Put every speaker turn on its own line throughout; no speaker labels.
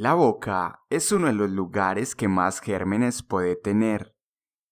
La boca es uno de los lugares que más gérmenes puede tener.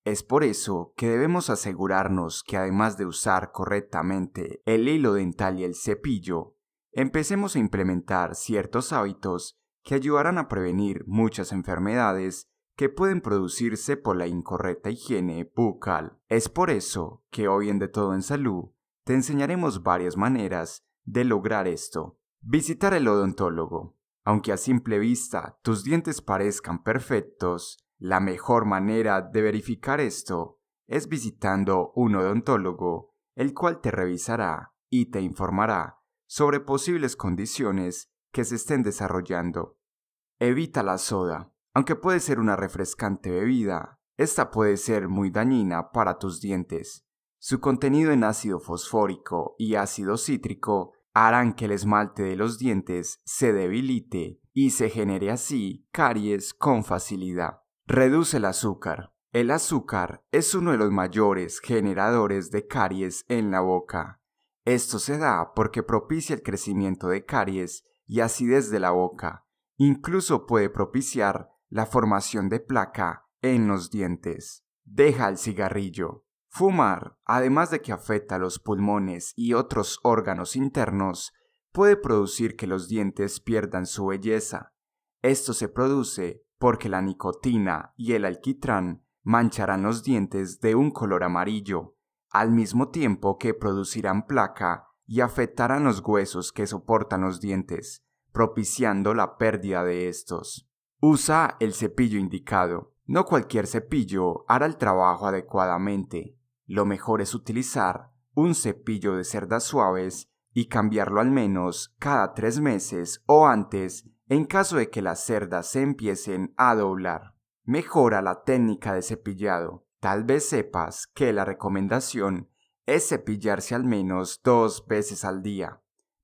Es por eso que debemos asegurarnos que además de usar correctamente el hilo dental y el cepillo, empecemos a implementar ciertos hábitos que ayudarán a prevenir muchas enfermedades que pueden producirse por la incorrecta higiene bucal. Es por eso que hoy en De Todo en Salud te enseñaremos varias maneras de lograr esto. Visitar el odontólogo. Aunque a simple vista tus dientes parezcan perfectos, la mejor manera de verificar esto es visitando un odontólogo, el cual te revisará y te informará sobre posibles condiciones que se estén desarrollando. Evita la soda. Aunque puede ser una refrescante bebida, esta puede ser muy dañina para tus dientes. Su contenido en ácido fosfórico y ácido cítrico harán que el esmalte de los dientes se debilite y se genere así caries con facilidad. Reduce el azúcar. El azúcar es uno de los mayores generadores de caries en la boca. Esto se da porque propicia el crecimiento de caries y acidez de la boca. Incluso puede propiciar la formación de placa en los dientes. Deja el cigarrillo. Fumar, además de que afecta los pulmones y otros órganos internos, puede producir que los dientes pierdan su belleza. Esto se produce porque la nicotina y el alquitrán mancharán los dientes de un color amarillo, al mismo tiempo que producirán placa y afectarán los huesos que soportan los dientes, propiciando la pérdida de estos. Usa el cepillo indicado. No cualquier cepillo hará el trabajo adecuadamente. Lo mejor es utilizar un cepillo de cerdas suaves y cambiarlo al menos cada tres meses o antes en caso de que las cerdas se empiecen a doblar. Mejora la técnica de cepillado. Tal vez sepas que la recomendación es cepillarse al menos dos veces al día,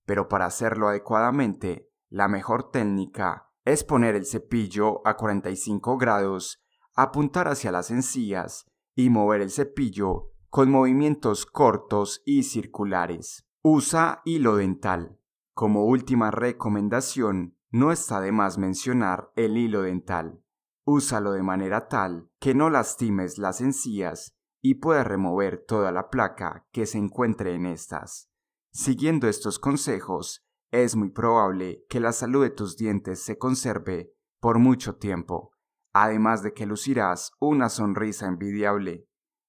pero para hacerlo adecuadamente, la mejor técnica es poner el cepillo a 45 grados, apuntar hacia las encías y mover el cepillo con movimientos cortos y circulares. Usa hilo dental. Como última recomendación, no está de más mencionar el hilo dental. Úsalo de manera tal que no lastimes las encías y puedas remover toda la placa que se encuentre en estas. Siguiendo estos consejos, es muy probable que la salud de tus dientes se conserve por mucho tiempo, además de que lucirás una sonrisa envidiable.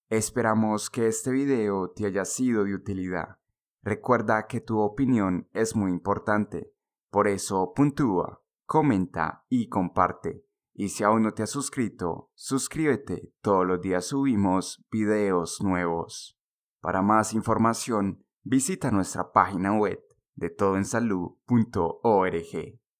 Esperamos que este video te haya sido de utilidad. Recuerda que tu opinión es muy importante, por eso puntúa, comenta y comparte. Y si aún no te has suscrito, suscríbete, todos los días subimos videos nuevos. Para más información, visita nuestra página web de todoensalud.org.